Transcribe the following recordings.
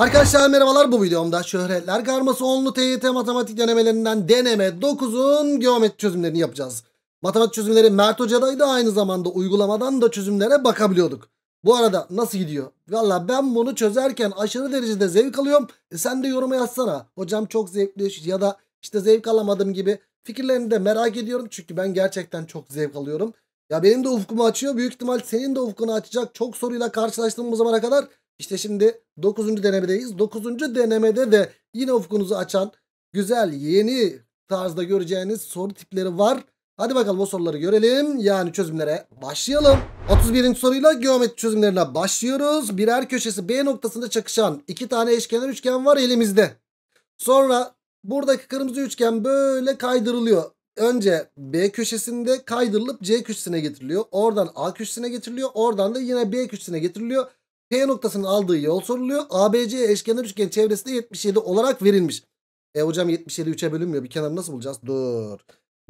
Arkadaşlar merhabalar bu videomda şöhretler karması 10'lu TYT matematik denemelerinden deneme 9'un geometri çözümlerini yapacağız. Matematik çözümleri Mert Hoca'daydı aynı zamanda uygulamadan da çözümlere bakabiliyorduk. Bu arada nasıl gidiyor? Valla ben bunu çözerken aşırı derecede zevk alıyorum. E sen de yoruma yazsana. Hocam çok zevkli ya da işte zevk alamadım gibi fikirlerini de merak ediyorum. Çünkü ben gerçekten çok zevk alıyorum. Ya benim de ufkumu açıyor. Büyük ihtimal senin de ufkunu açacak. Çok soruyla karşılaştım bu zamana kadar. İşte şimdi 9. denemedeyiz. 9. denemede de yine ufkunuzu açan güzel yeni tarzda göreceğiniz soru tipleri var. Hadi bakalım o soruları görelim. Yani çözümlere başlayalım. 31. soruyla geometri çözümlerine başlıyoruz. Birer köşesi B noktasında çakışan iki tane eşkenar üçgen var elimizde. Sonra buradaki kırmızı üçgen böyle kaydırılıyor. Önce B köşesinde kaydırılıp C köşesine getiriliyor. Oradan A köşesine getiriliyor. Oradan da yine B köşesine getiriliyor. P noktasının aldığı yol soruluyor. ABC eşkenar üçgen çevresi de 77 olarak verilmiş. E hocam 77 3'e bölünmüyor. Bir kenarı nasıl bulacağız? Dur.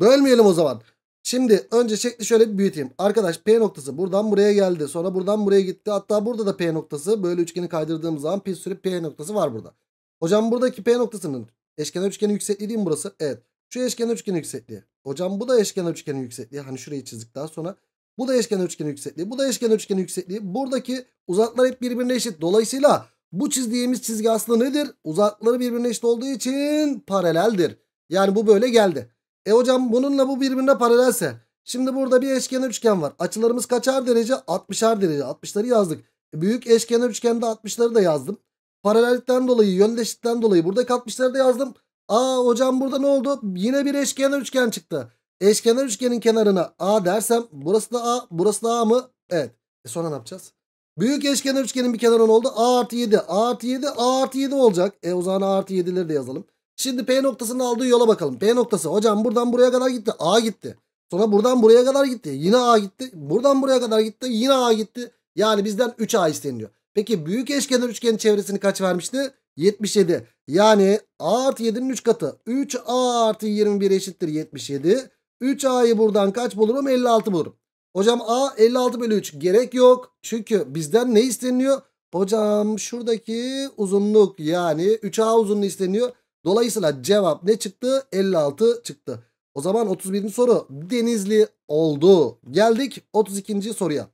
Bölmeyelim o zaman. Şimdi önce şekli şöyle bir büyüteyim. Arkadaş P noktası buradan buraya geldi. Sonra buradan buraya gitti. Hatta burada da P noktası. Böyle üçgeni kaydırdığım zaman bir sürü P noktası var burada. Hocam buradaki P noktasının eşkenar üçgenin yüksekliği değil mi burası? Evet. Şu eşkenar üçgenin yüksekliği. Hocam bu da eşkenar üçgenin yüksekliği. Hani şurayı çizdik daha sonra. Bu da eşkenar üçgenin yüksekliği. Bu da eşkenar üçgenin yüksekliği. Buradaki uzaklar hep birbirine eşit. Dolayısıyla bu çizdiğimiz çizgi aslında nedir? Uzakları birbirine eşit olduğu için paraleldir. Yani bu böyle geldi. E hocam bununla bu birbirine paralelse. Şimdi burada bir eşkenar üçgen var. Açılarımız kaçar derece? 60'ar derece. 60'ları yazdık. E, büyük eşkenar üçgende 60'ları da yazdım. Paralellikten dolayı, yöndeşlikten dolayı burada 60'ları da yazdım. Aa hocam burada ne oldu? Yine bir eşkenar üçgen çıktı. Eşkenar üçgenin kenarına A dersem burası da A burası da A mı? Evet. E sonra ne yapacağız? Büyük eşkenar üçgenin bir kenarı ne oldu? A artı 7. A artı 7 A artı 7 olacak. E o zaman A artı 7'leri de yazalım. Şimdi P noktasının aldığı yola bakalım. P noktası hocam buradan buraya kadar gitti. A gitti. Sonra buradan buraya kadar gitti. Yine A gitti. Buradan buraya kadar gitti. Yine A gitti. Yani bizden 3A isteniyor. Peki büyük eşkenar üçgenin çevresini kaç vermişti? 77. Yani A artı 7'nin 3 katı. 3A artı 21 eşittir 77. 3A'yı buradan kaç bulurum? 56 bulurum. Hocam A 56 bölü 3 gerek yok. Çünkü bizden ne isteniyor? Hocam şuradaki uzunluk yani 3A uzunluğu isteniyor. Dolayısıyla cevap ne çıktı? 56 çıktı. O zaman 31. soru Denizli oldu. Geldik 32. soruya.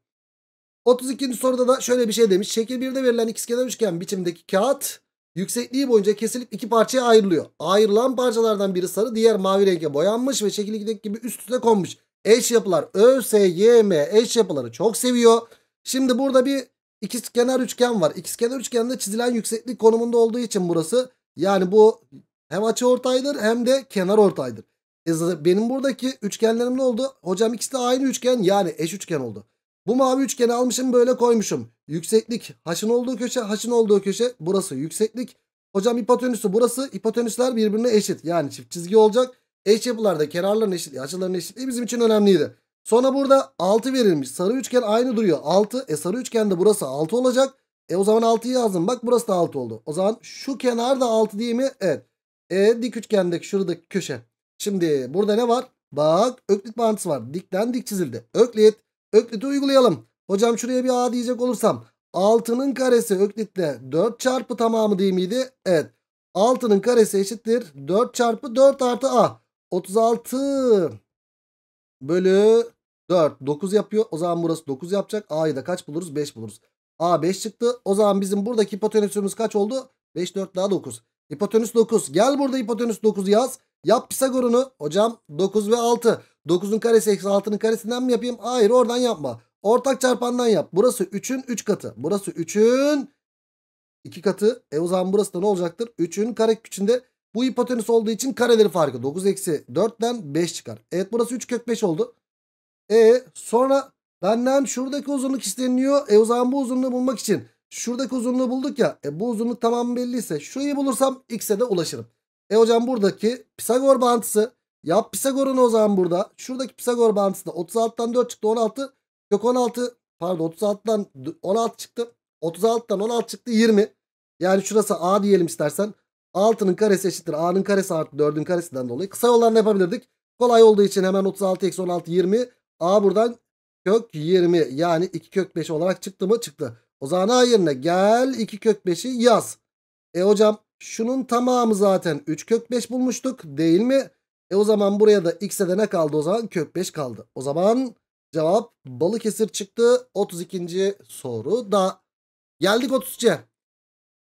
32. soruda da şöyle bir şey demiş. Şekil 1'de verilen ikizkenar üçgen biçimdeki kağıt Yüksekliği boyunca kesilip iki parçaya ayrılıyor. Ayrılan parçalardan biri sarı diğer mavi renge boyanmış ve şekil 2'deki gibi üst üste konmuş. Eş yapılar ÖSYM eş yapıları çok seviyor. Şimdi burada bir ikizkenar üçgen var. İkizkenar üçgende çizilen yükseklik konumunda olduğu için burası yani bu hem açı ortaydır hem de kenar ortaydır. benim buradaki üçgenlerim ne oldu? Hocam ikisi de aynı üçgen yani eş üçgen oldu. Bu mavi üçgeni almışım böyle koymuşum. Yükseklik haşın olduğu köşe haşın olduğu köşe burası yükseklik. Hocam hipotenüsü burası. Hipotenüsler birbirine eşit. Yani çift çizgi olacak. Eş yapılarda kenarların eşitliği açıların eşitliği bizim için önemliydi. Sonra burada 6 verilmiş. Sarı üçgen aynı duruyor. 6. E sarı üçgen de burası 6 olacak. E o zaman 6'yı yazdım. Bak burası da 6 oldu. O zaman şu kenar da 6 değil mi? Evet. E dik üçgendeki şuradaki köşe. Şimdi burada ne var? Bak öklit bağıntısı var. Dikten dik çizildi. Öklit Öklit'i uygulayalım. Hocam şuraya bir a diyecek olursam. 6'nın karesi öklit'te 4 çarpı tamamı değil miydi? Evet. 6'nın karesi eşittir 4 çarpı 4 artı a. 36 bölü 4. 9 yapıyor. O zaman burası 9 yapacak. A'yı da kaç buluruz? 5 buluruz. A 5 çıktı. O zaman bizim buradaki hipotenüsümüz kaç oldu? 5 4 daha 9. Hipotenüs 9. Gel burada hipotenüs 9 yaz. Yap Pisagor'unu hocam 9 ve 6. 9'un karesi eksi 6'nın karesinden mi yapayım? Hayır oradan yapma. Ortak çarpandan yap. Burası 3'ün 3 katı. Burası 3'ün 2 katı. E o zaman burası da ne olacaktır? 3'ün kare içinde bu hipotenüs olduğu için kareleri farkı. 9 eksi 4'ten 5 çıkar. Evet burası 3 kök 5 oldu. E sonra benden şuradaki uzunluk isteniyor. E o zaman bu uzunluğu bulmak için şuradaki uzunluğu bulduk ya. E bu uzunluk tamam belliyse şurayı bulursam x'e de ulaşırım. E hocam buradaki Pisagor bağıntısı. Yap Pisagor'un o zaman burada. Şuradaki Pisagor bağıntısında 36'dan 4 çıktı 16. kök 16 pardon 36'dan 16 çıktı. 36'dan 16 çıktı 20. Yani şurası A diyelim istersen. 6'nın karesi eşittir. A'nın karesi artı 4'ün karesinden dolayı. Kısa yollarını yapabilirdik. Kolay olduğu için hemen 36 eksi 16 20. A buradan kök 20 yani 2 kök 5 olarak çıktı mı? Çıktı. O zaman A yerine gel 2 kök 5'i yaz. E hocam Şunun tamamı zaten 3 kök 5 bulmuştuk değil mi? E o zaman buraya da x'e de ne kaldı o zaman? Kök 5 kaldı. O zaman cevap Balıkesir çıktı. 32. soru da geldik 33'e.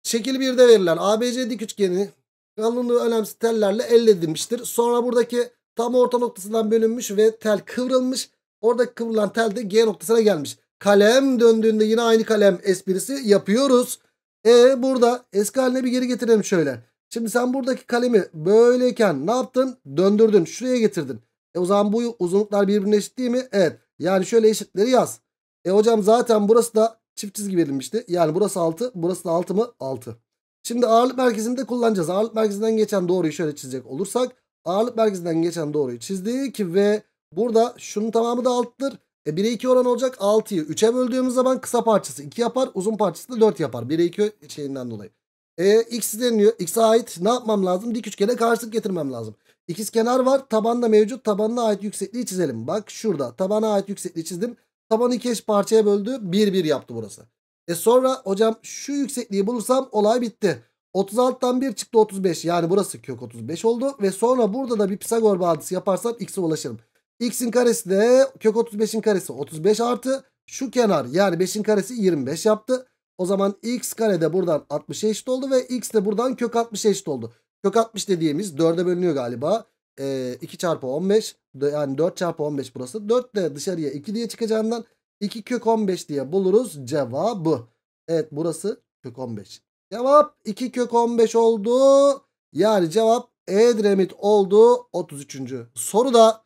Şekil 1'de verilen ABC dik üçgeni kalınlığı önemsiz tellerle elde edilmiştir. Sonra buradaki tam orta noktasından bölünmüş ve tel kıvrılmış. Oradaki kıvrılan tel de G noktasına gelmiş. Kalem döndüğünde yine aynı kalem esprisi yapıyoruz. E burada eski haline bir geri getirelim şöyle. Şimdi sen buradaki kalemi böyleyken ne yaptın? Döndürdün. Şuraya getirdin. E o zaman bu uzunluklar birbirine eşit değil mi? Evet. Yani şöyle eşitleri yaz. E hocam zaten burası da çift çizgi verilmişti. Yani burası 6. Burası da 6 mı? 6. Şimdi ağırlık merkezini de kullanacağız. Ağırlık merkezinden geçen doğruyu şöyle çizecek olursak. Ağırlık merkezinden geçen doğruyu çizdik ve burada şunun tamamı da alttır. E 1'e 2 oran olacak 6'yı 3'e böldüğümüz zaman kısa parçası 2 yapar uzun parçası da 4 yapar. 1'e 2 şeyinden dolayı. E, x deniliyor. X'e ait ne yapmam lazım? Dik üçgene karşılık getirmem lazım. İkiz kenar var. tabanda mevcut. Tabanına ait yüksekliği çizelim. Bak şurada. Tabana ait yüksekliği çizdim. taban iki eş parçaya böldü. 1 1 yaptı burası. E sonra hocam şu yüksekliği bulursam olay bitti. 36'dan 1 çıktı 35. Yani burası kök 35 oldu. Ve sonra burada da bir Pisagor bağıntısı yaparsam x'e ulaşırım. X'in karesi de kök 35'in karesi 35 artı şu kenar yani 5'in karesi 25 yaptı. O zaman x kare de buradan 60'a eşit oldu ve x de buradan kök 60'a eşit oldu. Kök 60 dediğimiz 4'e bölünüyor galiba. Ee, 2 çarpı 15 yani 4 çarpı 15 burası. 4 de dışarıya 2 diye çıkacağından 2 kök 15 diye buluruz cevabı. Evet burası kök 15. Cevap 2 kök 15 oldu. Yani cevap Edremit oldu 33. Soruda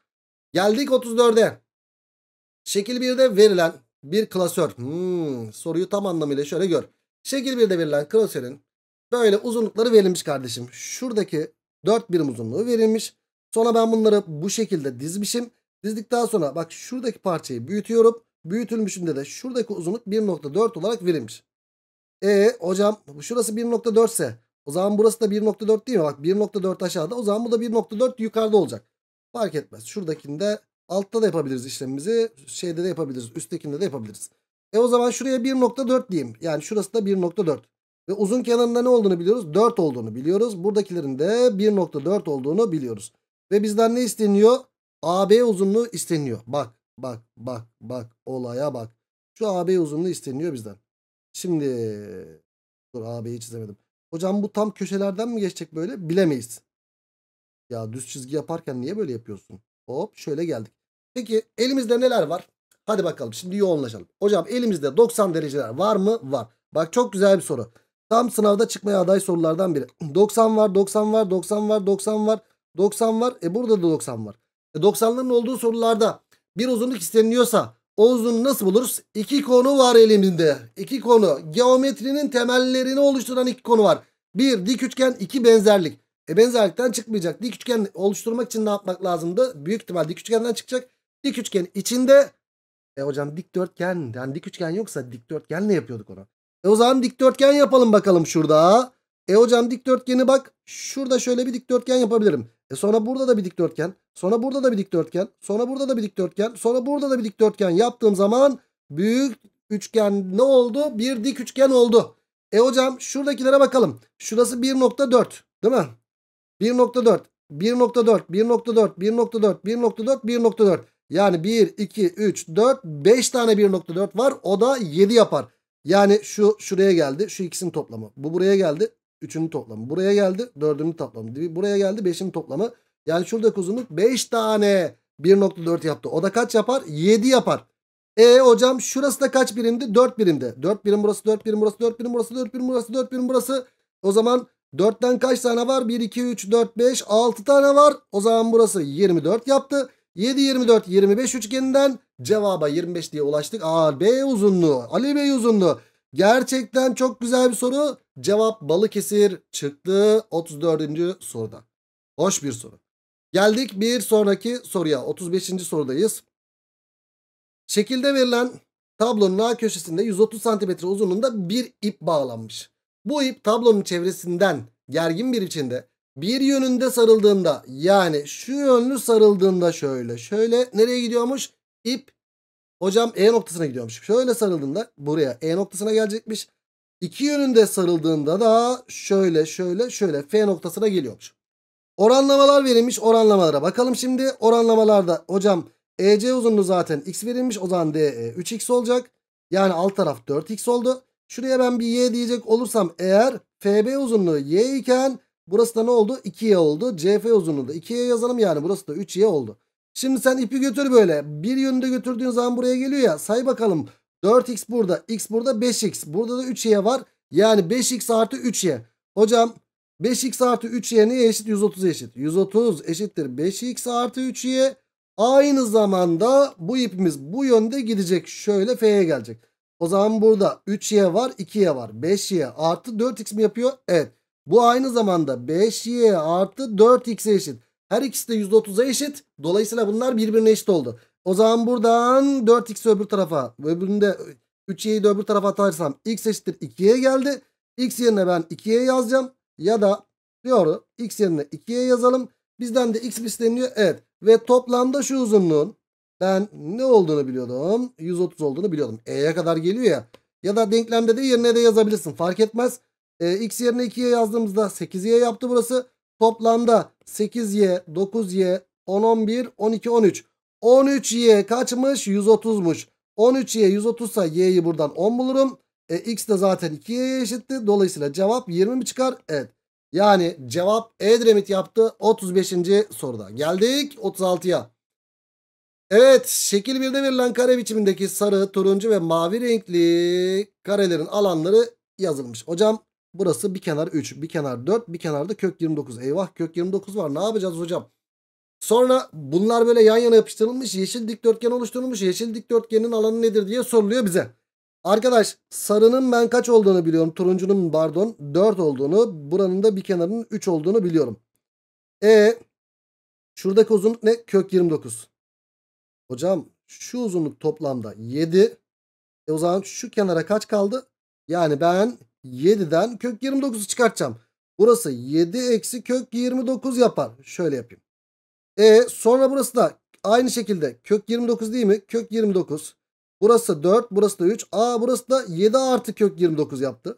Geldik 34'e. Şekil 1'de verilen bir klasör. Hmm, soruyu tam anlamıyla şöyle gör. Şekil 1'de verilen klasörün böyle uzunlukları verilmiş kardeşim. Şuradaki 4 birim uzunluğu verilmiş. Sonra ben bunları bu şekilde dizmişim. Dizdikten sonra bak şuradaki parçayı büyütüyorum. Büyütülmüşünde de şuradaki uzunluk 1.4 olarak verilmiş. E hocam şurası 1.4 ise o zaman burası da 1.4 değil mi? Bak 1.4 aşağıda o zaman bu da 1.4 yukarıda olacak. Fark etmez. Şuradakinde altta da yapabiliriz işlemimizi. Şeyde de yapabiliriz. Üsttekinde de yapabiliriz. E o zaman şuraya 1.4 diyeyim. Yani şurası da 1.4. Ve uzun kenarında ne olduğunu biliyoruz? 4 olduğunu biliyoruz. Buradakilerin de 1.4 olduğunu biliyoruz. Ve bizden ne isteniyor? AB uzunluğu isteniyor. Bak, bak, bak, bak. Olaya bak. Şu AB uzunluğu isteniyor bizden. Şimdi dur AB'yi çizemedim. Hocam bu tam köşelerden mi geçecek böyle? Bilemeyiz. Ya düz çizgi yaparken niye böyle yapıyorsun? Hop şöyle geldik. Peki elimizde neler var? Hadi bakalım şimdi yoğunlaşalım. Hocam elimizde 90 dereceler var mı? Var. Bak çok güzel bir soru. Tam sınavda çıkmaya aday sorulardan biri. 90 var, 90 var, 90 var, 90 var, 90 var. E burada da 90 var. E 90'ların olduğu sorularda bir uzunluk isteniliyorsa o uzunluğu nasıl buluruz? İki konu var elimizde. İki konu. Geometrinin temellerini oluşturan iki konu var. Bir dik üçgen, iki benzerlik. E benzerlikten çıkmayacak. Dik üçgen oluşturmak için ne yapmak lazımdı? Büyük ihtimal dik üçgenden çıkacak. Dik üçgen içinde e hocam dikdörtgen yani dik üçgen yoksa ne yapıyorduk ona? E o zaman dikdörtgen yapalım bakalım şurada. E hocam dikdörtgeni bak şurada şöyle bir dikdörtgen yapabilirim. E sonra burada da bir dikdörtgen. Sonra burada da bir dikdörtgen. Sonra burada da bir dikdörtgen. Sonra burada da bir dikdörtgen yaptığım zaman büyük üçgen ne oldu? Bir dik üçgen oldu. E hocam şuradakilere bakalım. Şurası 1.4 değil mi? 1.4 1.4 1.4 1.4 1.4 1.4 yani 1 2 3 4 5 tane 1.4 var o da 7 yapar. Yani şu şuraya geldi şu ikisinin toplamı. Bu buraya geldi 3'ünün toplamı. Buraya geldi 4'ünün toplamı. Buraya geldi 5'in toplamı. Yani şuradaki uzunluk 5 tane 1.4 yaptı. O da kaç yapar? 7 yapar. E hocam şurası da kaç birimdi? 4 birimdi. 4 birim burası 4 birim burası 4 birim burası 4 birim burası 4 birim burası. O zaman 4'ten kaç tane var? 1, 2, 3, 4, 5, 6 tane var. O zaman burası 24 yaptı. 7, 24, 25 üçgeninden cevaba 25 diye ulaştık. A, B uzunluğu. Ali Bey uzunluğu. Gerçekten çok güzel bir soru. Cevap Balıkesir çıktı 34. soruda. Hoş bir soru. Geldik bir sonraki soruya. 35. sorudayız. Şekilde verilen tablonun A köşesinde 130 cm uzunluğunda bir ip bağlanmış. Bu ip tablonun çevresinden gergin bir içinde bir yönünde sarıldığında yani şu yönlü sarıldığında şöyle şöyle nereye gidiyormuş? İp hocam E noktasına gidiyormuş. Şöyle sarıldığında buraya E noktasına gelecekmiş. İki yönünde sarıldığında da şöyle şöyle şöyle F noktasına geliyormuş. Oranlamalar verilmiş oranlamalara bakalım şimdi. Oranlamalarda hocam EC uzunluğu zaten x verilmiş o zaman DE 3x olacak. Yani alt taraf 4x oldu. Şuraya ben bir y diyecek olursam eğer FB uzunluğu y iken burası da ne oldu? 2y oldu. CF uzunluğu da 2y yazalım yani burası da 3y oldu. Şimdi sen ipi götür böyle. Bir yönde götürdüğün zaman buraya geliyor ya. Say bakalım. 4x burada. X burada 5x. Burada da 3y var. Yani 5x artı 3y. Hocam 5x artı 3y neye eşit? 130 eşit. 130 eşittir 5x artı 3y. Aynı zamanda bu ipimiz bu yönde gidecek. Şöyle f'ye gelecek. O zaman burada 3y var 2y var. 5y artı 4x mi yapıyor? Evet. Bu aynı zamanda 5y artı 4x'e eşit. Her ikisi de %30'a eşit. Dolayısıyla bunlar birbirine eşit oldu. O zaman buradan 4x'i öbür tarafa öbüründe 3y'yi de öbür tarafa atarsam x eşittir 2'ye geldi. x yerine ben 2'ye yazacağım. Ya da diyorum x yerine 2'ye yazalım. Bizden de x isteniyor. Evet. Ve toplamda şu uzunluğun ben ne olduğunu biliyordum. 130 olduğunu biliyordum. E'ye kadar geliyor ya. Ya da denklemde de yerine de yazabilirsin. Fark etmez. E, x yerine 2'ye yazdığımızda 8y yaptı burası. Toplamda 8y, 9y, 10, 11, 12, 13. 13y kaçmış? 130'muş. 13y 130 ise y'yi buradan 10 bulurum. E, x de zaten 2'ye eşitti. Dolayısıyla cevap 20 mi çıkar? Evet. Yani cevap Edremit yaptı 35. soruda. Geldik 36'ya. Evet şekil 1'de verilen kare biçimindeki sarı, turuncu ve mavi renkli karelerin alanları yazılmış. Hocam burası bir kenar 3, bir kenar 4, bir kenarda kök 29. Eyvah kök 29 var ne yapacağız hocam? Sonra bunlar böyle yan yana yapıştırılmış yeşil dikdörtgen oluşturulmuş. Yeşil dikdörtgenin alanı nedir diye soruluyor bize. Arkadaş sarının ben kaç olduğunu biliyorum. Turuncunun pardon 4 olduğunu. Buranın da bir kenarının 3 olduğunu biliyorum. E şuradaki uzunluk ne? Kök 29. Hocam şu uzunluk toplamda 7. E o zaman şu kenara kaç kaldı? Yani ben 7'den kök 29'u çıkartacağım. Burası 7 eksi kök 29 yapar. Şöyle yapayım. E sonra burası da aynı şekilde kök 29 değil mi? Kök 29. Burası 4 burası da 3. Aa burası da 7 artı kök 29 yaptı.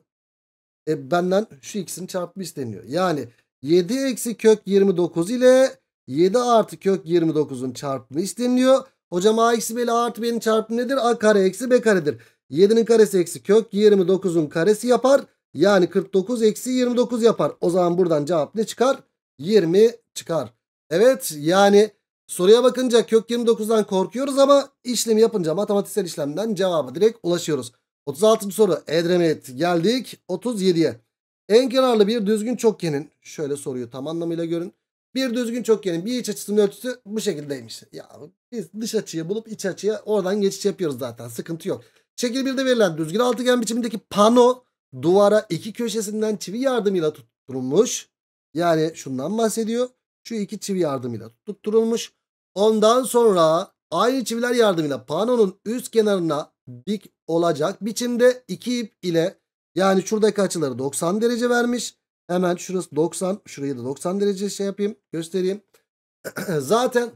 E benden şu ikisini çarpma isteniyor. Yani 7 eksi kök 29 ile 7 artı kök 29'un çarpımı isteniyor. Hocam a eksi b ile artı b'nin çarpımı nedir? a kare eksi b karedir. 7'nin karesi eksi kök 29'un karesi yapar. Yani 49 eksi 29 yapar. O zaman buradan cevap ne çıkar? 20 çıkar. Evet yani soruya bakınca kök 29'dan korkuyoruz ama işlemi yapınca matematiksel işlemden cevaba direkt ulaşıyoruz. 36. soru Edremit geldik 37'ye. En kenarlı bir düzgün çokgenin şöyle soruyu tam anlamıyla görün. Bir düzgün çok çokgenin bir iç açısının ölçüsü bu şekildeymiş. Ya biz dış açıyı bulup iç açıya oradan geçiş yapıyoruz zaten. Sıkıntı yok. Şekil 1'de verilen düzgün altıgen biçimindeki pano duvara iki köşesinden çivi yardımıyla tutturulmuş. Yani şundan bahsediyor. Şu iki çivi yardımıyla tutturulmuş. Ondan sonra aynı çiviler yardımıyla panonun üst kenarına dik olacak biçimde iki ip ile yani şuradaki açıları 90 derece vermiş. Hemen şurası 90. Şurayı da 90 derece şey yapayım. Göstereyim. Zaten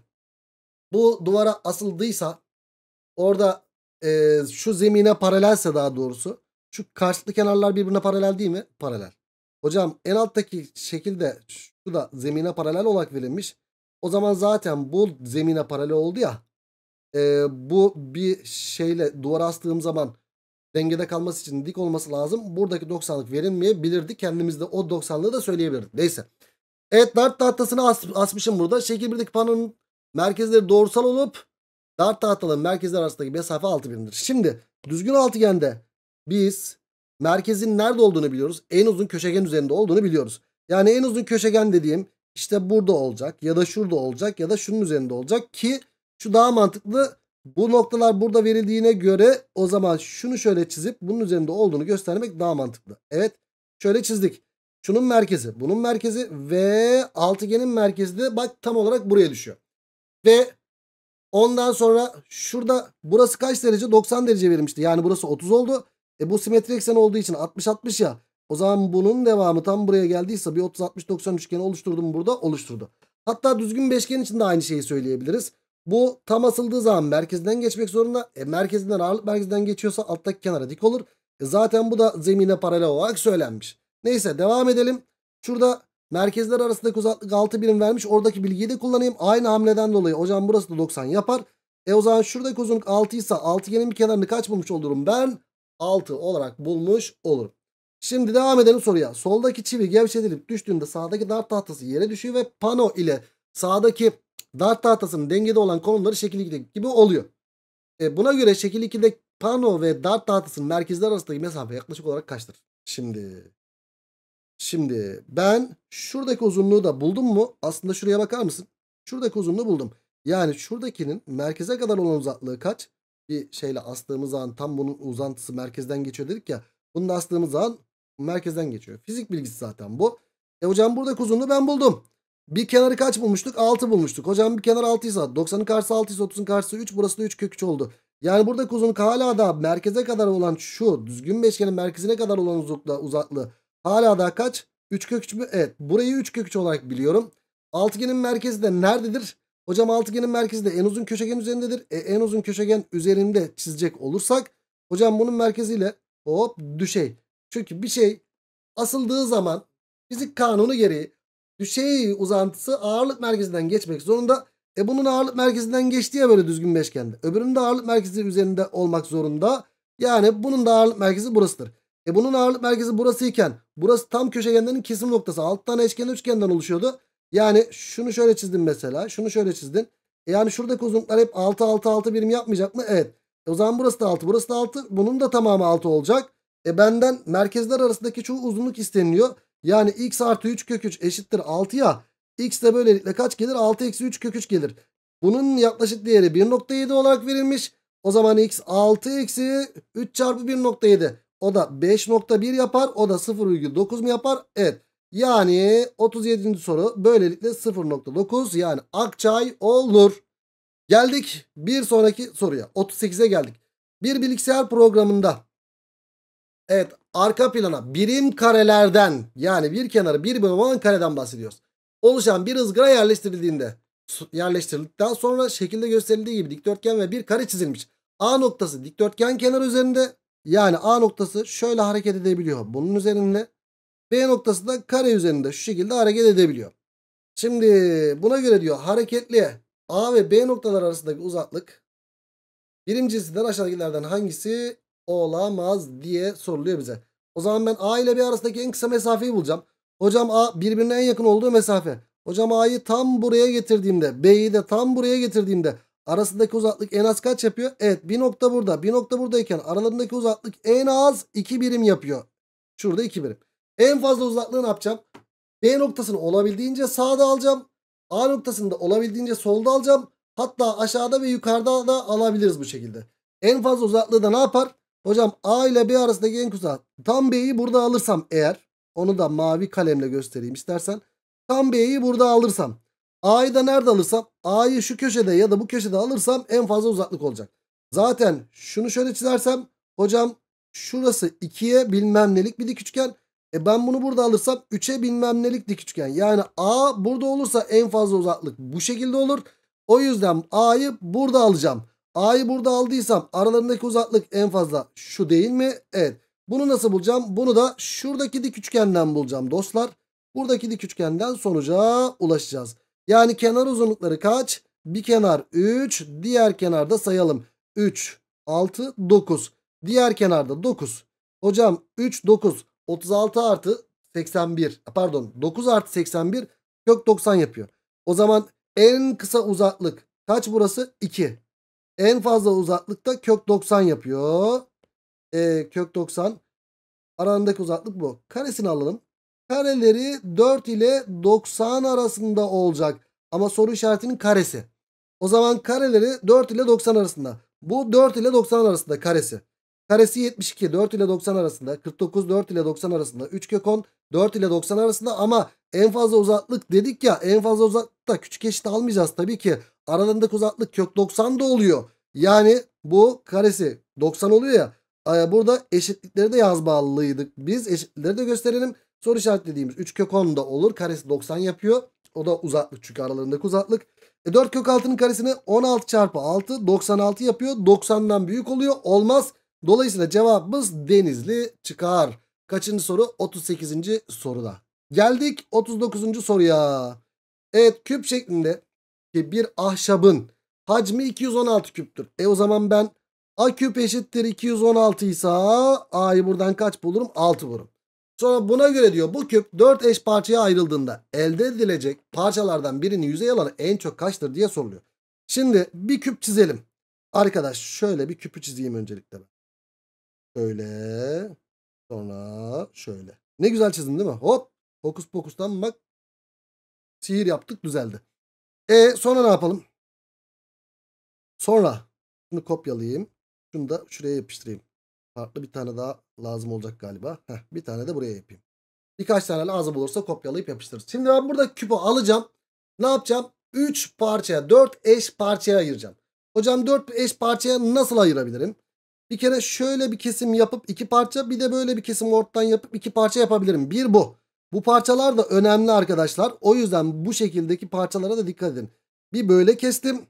bu duvara asıldıysa orada e, şu zemine paralelse daha doğrusu şu karşılıklı kenarlar birbirine paralel değil mi? Paralel. Hocam en alttaki şekilde şu da zemine paralel olarak verilmiş. O zaman zaten bu zemine paralel oldu ya. E, bu bir şeyle duvara astığım zaman dengede kalması için dik olması lazım. Buradaki 90'lık verilmeyebilirdi. Kendimiz de o 90'lığı da söyleyebilirdik. Neyse. Evet dart tahtasını as asmışım burada. Şekil 1'deki panonun merkezleri doğrusal olup dart tahtaların merkezler arasındaki mesafe 6 birimdir. Şimdi düzgün altıgende biz merkezin nerede olduğunu biliyoruz. En uzun köşegen üzerinde olduğunu biliyoruz. Yani en uzun köşegen dediğim işte burada olacak ya da şurada olacak ya da şunun üzerinde olacak ki şu daha mantıklı bu noktalar burada verildiğine göre o zaman şunu şöyle çizip bunun üzerinde olduğunu göstermek daha mantıklı. Evet şöyle çizdik. Şunun merkezi bunun merkezi ve altıgenin merkezi de bak tam olarak buraya düşüyor. Ve ondan sonra şurada burası kaç derece 90 derece verilmişti. Yani burası 30 oldu. E bu simetri eksen olduğu için 60-60 ya. O zaman bunun devamı tam buraya geldiyse bir 30-60-90 üçgeni oluşturdum burada oluşturdu. Hatta düzgün beşgen için de aynı şeyi söyleyebiliriz. Bu tam asıldığı zaman merkezinden geçmek zorunda. E, merkezinden ağırlık merkezinden geçiyorsa alttaki kenara dik olur. E, zaten bu da zemine paralel olarak söylenmiş. Neyse devam edelim. Şurada merkezler arasındaki uzaklık 6 birim vermiş. Oradaki bilgiyi de kullanayım. Aynı hamleden dolayı hocam burası da 90 yapar. E o zaman şuradaki uzunluk 6 ise altıgenin bir kenarını kaç bulmuş olurum ben? 6 olarak bulmuş olurum. Şimdi devam edelim soruya. Soldaki çivi gevşetilip düştüğünde sağdaki dar tahtası yere düşüyor ve pano ile sağdaki dart tahtasının dengede olan konumları şekil 2'deki gibi oluyor. E, buna göre şekil 2'de pano ve dart tahtasının merkezler arasındaki mesafe yaklaşık olarak kaçtır? Şimdi şimdi ben şuradaki uzunluğu da buldum mu? Aslında şuraya bakar mısın? Şuradaki uzunluğu buldum. Yani şuradakinin merkeze kadar olan uzaklığı kaç? Bir şeyle astığımız an tam bunun uzantısı merkezden geçiyor dedik ya. Bunu da astığımız an merkezden geçiyor. Fizik bilgisi zaten bu. E hocam buradaki uzunluğu ben buldum. Bir kenarı kaç bulmuştuk? 6 bulmuştuk. Hocam bir kenar 6 ise 90'ın karşısı 6 ise 30'un karşısı 3. Burası da 3 kök 3 oldu. Yani buradaki uzunluk hala da merkeze kadar olan şu düzgün beşgenin merkezine kadar olan uzunlukla uzaklığı hala da kaç? 3 kök 3 mü? Evet. Burayı 3 kök 3 olarak biliyorum. Altıgenin merkezi de nerededir? Hocam altıgenin merkezi de en uzun köşegen üzerindedir. E, en uzun köşegen üzerinde çizecek olursak hocam bunun merkeziyle hop düşey. Çünkü bir şey asıldığı zaman fizik kanunu gereği düşey uzantısı ağırlık merkezinden geçmek zorunda. E bunun ağırlık merkezinden geçti ya böyle düzgün beşkende. Öbürünün de ağırlık merkezi üzerinde olmak zorunda. Yani bunun da ağırlık merkezi burasıdır. E bunun ağırlık merkezi burasıyken, burası tam köşegenlerin kesim noktası. 6 tane eşkenar üçgenden oluşuyordu. Yani şunu şöyle çizdim mesela. Şunu şöyle çizdim. E yani şuradaki uzunluklar hep 6 6 6 birim yapmayacak mı? Evet. E o zaman burası da 6 burası da 6. Bunun da tamamı 6 olacak. E benden merkezler arasındaki çoğu uzunluk isteniliyor. Yani x artı 3 kök 3 eşittir 6 ya. X de böylelikle kaç gelir? 6 eksi 3 kök 3 gelir. Bunun yaklaşık değeri 1.7 olarak verilmiş. O zaman x 6 eksi 3 çarpı 1.7. O da 5.1 yapar. O da 0.9 mu yapar? Evet. Yani 37. soru böylelikle 0.9 yani akçay olur. Geldik bir sonraki soruya. 38'e geldik. Bir bilgisayar programında Evet arka plana birim karelerden yani bir kenarı bir birim olan kareden bahsediyoruz. Oluşan bir ızgara yerleştirildiğinde yerleştirildikten sonra şekilde gösterildiği gibi dikdörtgen ve bir kare çizilmiş. A noktası dikdörtgen kenar üzerinde yani A noktası şöyle hareket edebiliyor bunun üzerinde. B noktası da kare üzerinde şu şekilde hareket edebiliyor. Şimdi buna göre diyor hareketli A ve B noktalar arasındaki uzaklık Birinci cinsden aşağıdakilerden hangisi olamaz diye soruluyor bize. O zaman ben A ile B arasındaki en kısa mesafeyi bulacağım. Hocam A birbirine en yakın olduğu mesafe. Hocam A'yı tam buraya getirdiğimde B'yi de tam buraya getirdiğimde arasındaki uzaklık en az kaç yapıyor? Evet bir nokta burada bir nokta buradayken aralarındaki uzaklık en az 2 birim yapıyor. Şurada 2 birim. En fazla uzaklığı ne yapacağım? B noktasını olabildiğince sağda alacağım. A noktasını da olabildiğince solda alacağım. Hatta aşağıda ve yukarıda da alabiliriz bu şekilde. En fazla uzaklığı da ne yapar? Hocam A ile B arasındaki en kısa. Tam B'yi burada alırsam eğer. Onu da mavi kalemle göstereyim istersen. Tam B'yi burada alırsam. A'yı da nerede alırsam? A'yı şu köşede ya da bu köşede alırsam en fazla uzaklık olacak. Zaten şunu şöyle çizersem. Hocam şurası 2'ye bilmem nelik bir dik üçgen. E ben bunu burada alırsam 3'e bilmem nelik dik üçgen. Yani A burada olursa en fazla uzaklık bu şekilde olur. O yüzden A'yı burada alacağım. A'yı burada aldıysam aralarındaki uzaklık en fazla şu değil mi? Evet. Bunu nasıl bulacağım? Bunu da şuradaki dik üçgenden bulacağım dostlar. Buradaki dik üçgenden sonuca ulaşacağız. Yani kenar uzunlukları kaç? Bir kenar 3. Diğer kenarda sayalım. 3, 6, 9. Diğer kenarda 9. Hocam 3, 9. 36 artı 81. Pardon 9 artı 81 kök 90 yapıyor. O zaman en kısa uzaklık kaç burası? 2. En fazla uzaklıkta kök 90 yapıyor. E, kök 90. Arandaki uzaklık bu. Karesini alalım. Kareleri 4 ile 90 arasında olacak. Ama soru işaretinin karesi. O zaman kareleri 4 ile 90 arasında. Bu 4 ile 90 arasında karesi. Karesi 72 4 ile 90 arasında 49 4 ile 90 arasında 3 kök 10 4 ile 90 arasında ama en fazla uzaklık dedik ya en fazla uzaklıkta küçük eşit almayacağız tabii ki. Aralarındaki uzaklık kök 90 da oluyor. Yani bu karesi 90 oluyor ya. E, burada eşitlikleri de yazmalıydık. Biz eşitlikleri de gösterelim. Soru işaret dediğimiz 3 kök 10 da olur. Karesi 90 yapıyor. O da uzaklık çünkü aralarındaki uzaklık. E 4 kök 6'nın karesini 16 çarpı 6 96 yapıyor. 90'dan büyük oluyor. Olmaz. Dolayısıyla cevabımız denizli çıkar. Kaçıncı soru? 38. soruda. Geldik 39. soruya. Evet küp şeklinde ki bir ahşabın hacmi 216 küptür. E o zaman ben A küp eşittir 216 ise A'yı buradan kaç bulurum? 6 bulurum. Sonra buna göre diyor bu küp 4 eş parçaya ayrıldığında elde edilecek parçalardan birinin yüzey alanı en çok kaçtır diye soruluyor. Şimdi bir küp çizelim. Arkadaş şöyle bir küpü çizeyim öncelikle ben. Şöyle. Sonra şöyle. Ne güzel çizdim değil mi? Hop. Hokus pokustan bak sihir yaptık düzeldi. E sonra ne yapalım? Sonra bunu kopyalayayım. Şunu da şuraya yapıştırayım. Farklı bir tane daha lazım olacak galiba. Heh, bir tane de buraya yapayım. Birkaç tane lazım olursa kopyalayıp yapıştırırız. Şimdi ben burada küpü alacağım. Ne yapacağım? 3 parçaya 4 eş parçaya ayıracağım. Hocam 4 eş parçaya nasıl ayırabilirim? Bir kere şöyle bir kesim yapıp 2 parça bir de böyle bir kesim ortadan yapıp 2 parça yapabilirim. Bir bu. Bu parçalar da önemli arkadaşlar. O yüzden bu şekildeki parçalara da dikkat edin. Bir böyle kestim.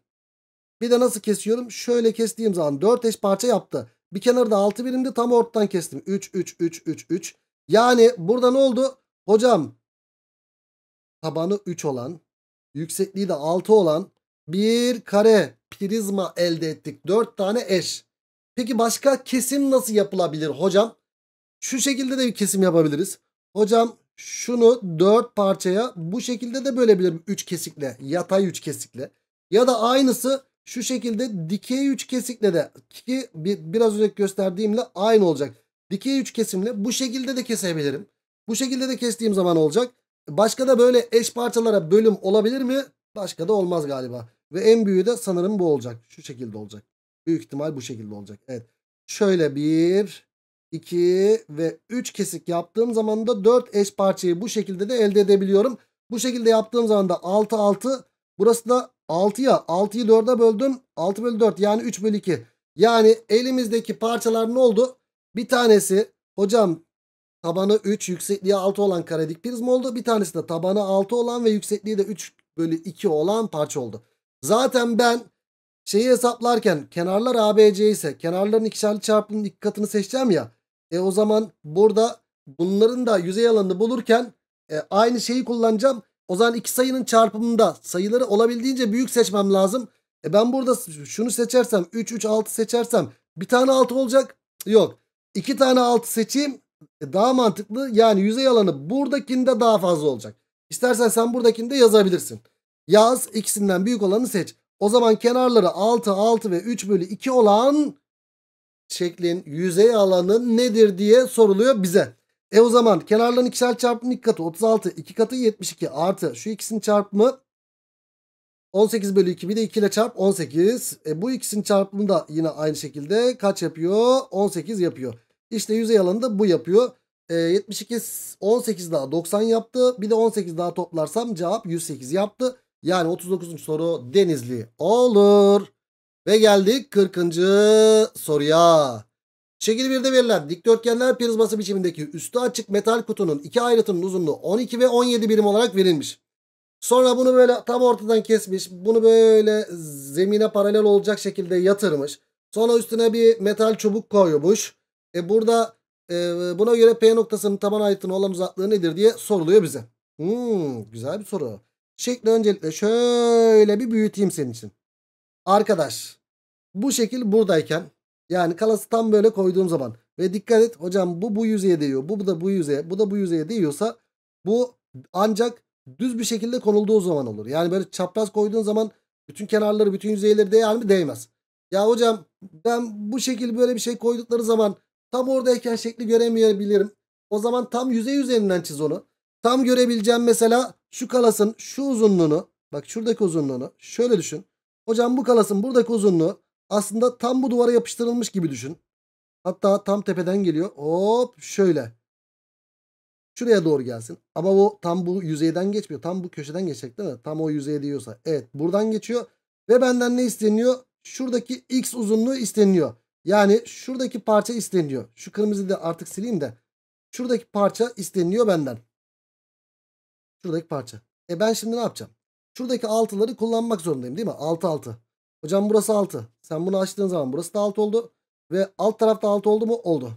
Bir de nasıl kesiyorum? Şöyle kestiğim zaman 4 eş parça yaptı. Bir kenarı da 6 birimdi tam ortadan kestim. 3, 3, 3, 3, 3. Yani burada ne oldu? Hocam tabanı 3 olan, yüksekliği de 6 olan bir kare prizma elde ettik. 4 tane eş. Peki başka kesim nasıl yapılabilir hocam? Şu şekilde de bir kesim yapabiliriz. Hocam şunu dört parçaya bu şekilde de bölebilirim. Üç kesikle yatay üç kesikle. Ya da aynısı şu şekilde dikey üç kesikle de ki biraz önce gösterdiğimle aynı olacak. Dikey üç kesimle bu şekilde de kesebilirim. Bu şekilde de kestiğim zaman olacak. Başka da böyle eş parçalara bölüm olabilir mi? Başka da olmaz galiba. Ve en büyüğü de sanırım bu olacak. Şu şekilde olacak. Büyük ihtimal bu şekilde olacak. Evet. Şöyle bir 2 ve 3 kesik yaptığım zaman da 4 eş parçayı bu şekilde de elde edebiliyorum. Bu şekilde yaptığım zaman da 6 6 burası da 6'ya 6'yı 4'e böldüm 6 bölü 4 yani 3 bölü 2. Yani elimizdeki parçalar ne oldu? Bir tanesi hocam tabanı 3 yüksekliği 6 olan karedik prizma oldu. Bir tanesi de tabanı 6 olan ve yüksekliği de 3 bölü 2 olan parça oldu. Zaten ben şeyi hesaplarken kenarlar ABC ise kenarların ikişerli çarpımının iki seçeceğim ya. E o zaman burada bunların da yüzey alanını bulurken e, aynı şeyi kullanacağım. O zaman iki sayının çarpımında sayıları olabildiğince büyük seçmem lazım. E ben burada şunu seçersem 3 3 6 seçersem bir tane 6 olacak. Yok. İki tane 6 seçeyim. E daha mantıklı. Yani yüzey alanı buradakinde daha fazla olacak. İstersen sen buradakinde yazabilirsin. Yaz ikisinden büyük olanı seç. O zaman kenarları 6, 6 ve 3 bölü 2 olan şeklin yüzey alanı nedir diye soruluyor bize. E o zaman kenarların ikişer çarpımı 2 katı 36, 2 katı 72 artı şu ikisinin çarpımı 18 bölü 2 bir de 2 ile çarp 18. E bu ikisinin çarpımı da yine aynı şekilde kaç yapıyor? 18 yapıyor. İşte yüzey alanı da bu yapıyor. E, 72 18 daha 90 yaptı. Bir de 18 daha toplarsam cevap 108 yaptı. Yani 39. soru Denizli olur. Ve geldik 40. soruya. Şekil 1'de verilen dikdörtgenler prizması biçimindeki üstü açık metal kutunun iki ayrıtının uzunluğu 12 ve 17 birim olarak verilmiş. Sonra bunu böyle tam ortadan kesmiş. Bunu böyle zemine paralel olacak şekilde yatırmış. Sonra üstüne bir metal çubuk koymuş. E burada e, buna göre P noktasının taban ayrıtının olan uzaklığı nedir diye soruluyor bize. Hmm, güzel bir soru. Şekli öncelikle şöyle bir büyüteyim senin için. Arkadaş bu şekil buradayken yani kalası tam böyle koyduğum zaman ve dikkat et hocam bu bu yüzeye değiyor. Bu, bu da bu yüzeye bu da bu yüzeye değiyorsa bu ancak düz bir şekilde konulduğu zaman olur. Yani böyle çapraz koyduğun zaman bütün kenarları bütün yüzeyleri değer mi? Değmez. Ya hocam ben bu şekil böyle bir şey koydukları zaman tam oradayken şekli göremeyebilirim. O zaman tam yüzey üzerinden çiz onu. Tam görebileceğim mesela şu kalasın şu uzunluğunu bak şuradaki uzunluğunu şöyle düşün. Hocam bu kalasın buradaki uzunluğu aslında tam bu duvara yapıştırılmış gibi düşün. Hatta tam tepeden geliyor. Hop şöyle. Şuraya doğru gelsin. Ama o tam bu yüzeyden geçmiyor. Tam bu köşeden geçecek değil mi? Tam o yüzeye diyorsa. Evet buradan geçiyor. Ve benden ne isteniyor? Şuradaki x uzunluğu isteniyor. Yani şuradaki parça isteniyor. Şu kırmızıyı da artık sileyim de. Şuradaki parça isteniyor benden. Şuradaki parça. E ben şimdi ne yapacağım? Şuradaki altıları kullanmak zorundayım değil mi? 6 6. Hocam burası 6. Sen bunu açtığın zaman burası da 6 oldu. Ve alt tarafta 6 oldu mu? Oldu.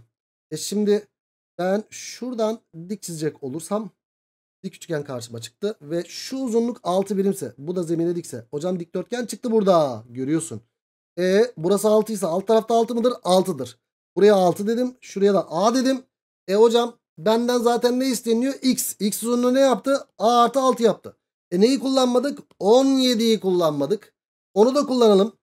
E şimdi ben şuradan dik çizecek olursam dik üçgen karşıma çıktı. Ve şu uzunluk 6 birimse bu da zemine dikse. Hocam dikdörtgen çıktı burada. Görüyorsun. E burası 6 ise alt tarafta 6 mıdır? 6'dır. Buraya 6 dedim. Şuraya da A dedim. E hocam Benden zaten ne isteniyor? X. X uzunluğu ne yaptı? A artı 6 yaptı. E neyi kullanmadık? 17'yi kullanmadık. Onu da kullanalım.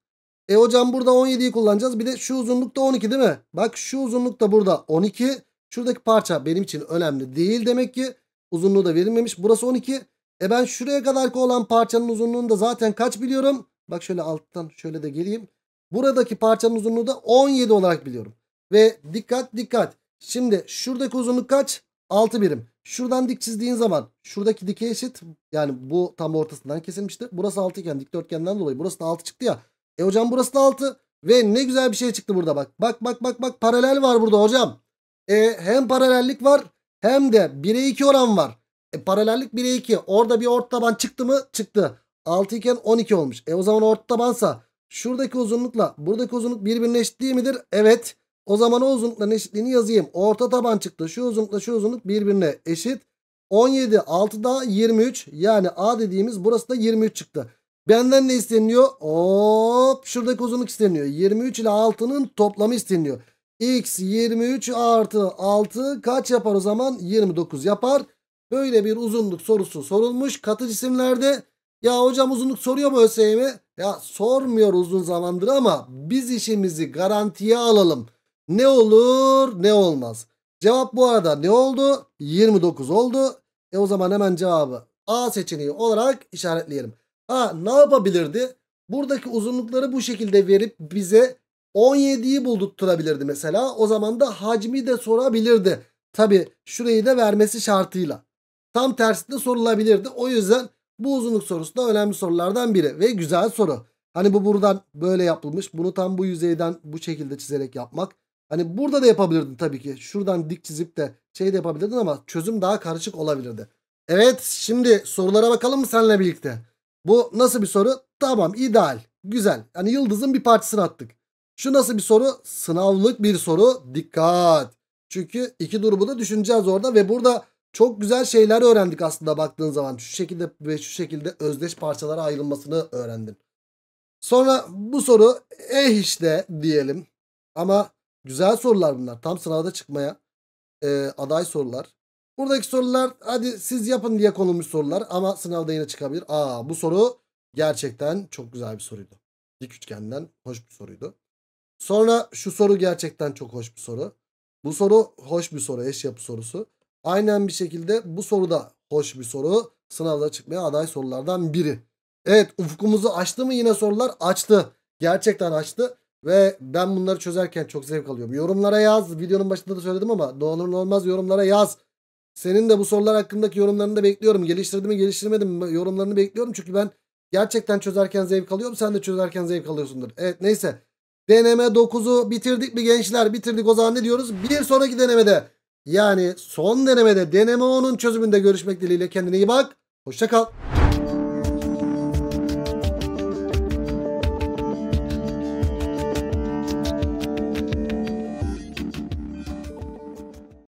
E hocam burada 17'yi kullanacağız. Bir de şu uzunluk da 12 değil mi? Bak şu uzunluk da burada 12. Şuradaki parça benim için önemli değil demek ki. Uzunluğu da verilmemiş. Burası 12. E ben şuraya kadarki olan parçanın uzunluğunu da zaten kaç biliyorum? Bak şöyle alttan şöyle de geleyim. Buradaki parçanın uzunluğu da 17 olarak biliyorum. Ve dikkat dikkat. Şimdi şuradaki uzunluk kaç? 6 birim. Şuradan dik çizdiğin zaman şuradaki dike eşit. Yani bu tam ortasından kesilmişti. Burası 6 iken dikdörtgenden dolayı burası da 6 çıktı ya. E hocam burası da 6. Ve ne güzel bir şey çıktı burada bak. Bak bak bak bak paralel var burada hocam. E, hem paralellik var hem de 1'e 2 oran var. E, paralellik 1'e 2. Orada bir ort taban çıktı mı? Çıktı. 6 iken 12 olmuş. E o zaman ort tabansa şuradaki uzunlukla buradaki uzunluk birbirine eşit değil midir? Evet. O zaman o uzunlukların eşitliğini yazayım. Orta taban çıktı. Şu uzunlukla şu uzunluk birbirine eşit. 17 6 daha 23. Yani A dediğimiz burası da 23 çıktı. Benden ne isteniyor? Hop şuradaki uzunluk isteniyor. 23 ile 6'nın toplamı isteniyor. X 23 artı 6 kaç yapar o zaman? 29 yapar. Böyle bir uzunluk sorusu sorulmuş. Katı cisimlerde ya hocam uzunluk soruyor mu ÖSYM? Ya sormuyor uzun zamandır ama biz işimizi garantiye alalım. Ne olur ne olmaz. Cevap bu arada ne oldu? 29 oldu. E o zaman hemen cevabı A seçeneği olarak işaretleyelim. Ha ne yapabilirdi? Buradaki uzunlukları bu şekilde verip bize 17'yi buldurtturabilirdi mesela. O zaman da hacmi de sorabilirdi. Tabi şurayı da vermesi şartıyla. Tam tersi de sorulabilirdi. O yüzden bu uzunluk sorusu da önemli sorulardan biri ve güzel soru. Hani bu buradan böyle yapılmış. Bunu tam bu yüzeyden bu şekilde çizerek yapmak. Hani burada da yapabilirdin tabii ki. Şuradan dik çizip de şey de yapabilirdin ama çözüm daha karışık olabilirdi. Evet şimdi sorulara bakalım mı seninle birlikte? Bu nasıl bir soru? Tamam ideal. Güzel. Yani yıldızın bir parçasını attık. Şu nasıl bir soru? Sınavlık bir soru. Dikkat. Çünkü iki durumu da düşüneceğiz orada ve burada çok güzel şeyler öğrendik aslında baktığın zaman. Şu şekilde ve şu şekilde özdeş parçalara ayrılmasını öğrendin. Sonra bu soru eh işte diyelim. Ama Güzel sorular bunlar. Tam sınavda çıkmaya e, aday sorular. Buradaki sorular hadi siz yapın diye konulmuş sorular ama sınavda yine çıkabilir. Aa bu soru gerçekten çok güzel bir soruydu. Dik üçgenden hoş bir soruydu. Sonra şu soru gerçekten çok hoş bir soru. Bu soru hoş bir soru eş yapı sorusu. Aynen bir şekilde bu soru da hoş bir soru. Sınavda çıkmaya aday sorulardan biri. Evet ufkumuzu açtı mı yine sorular? Açtı. Gerçekten açtı. Ve ben bunları çözerken çok zevk alıyorum. Yorumlara yaz. Videonun başında da söyledim ama doğulur olmaz yorumlara yaz. Senin de bu sorular hakkındaki yorumlarını da bekliyorum. Geliştirdim mi geliştirmedim mi yorumlarını bekliyorum. Çünkü ben gerçekten çözerken zevk alıyorum. Sen de çözerken zevk alıyorsundur. Evet neyse. Deneme 9'u bitirdik mi gençler? Bitirdik o zaman ne diyoruz? Bir sonraki denemede yani son denemede deneme 10'un çözümünde görüşmek dileğiyle. Kendine iyi bak. Hoşçakal. kal.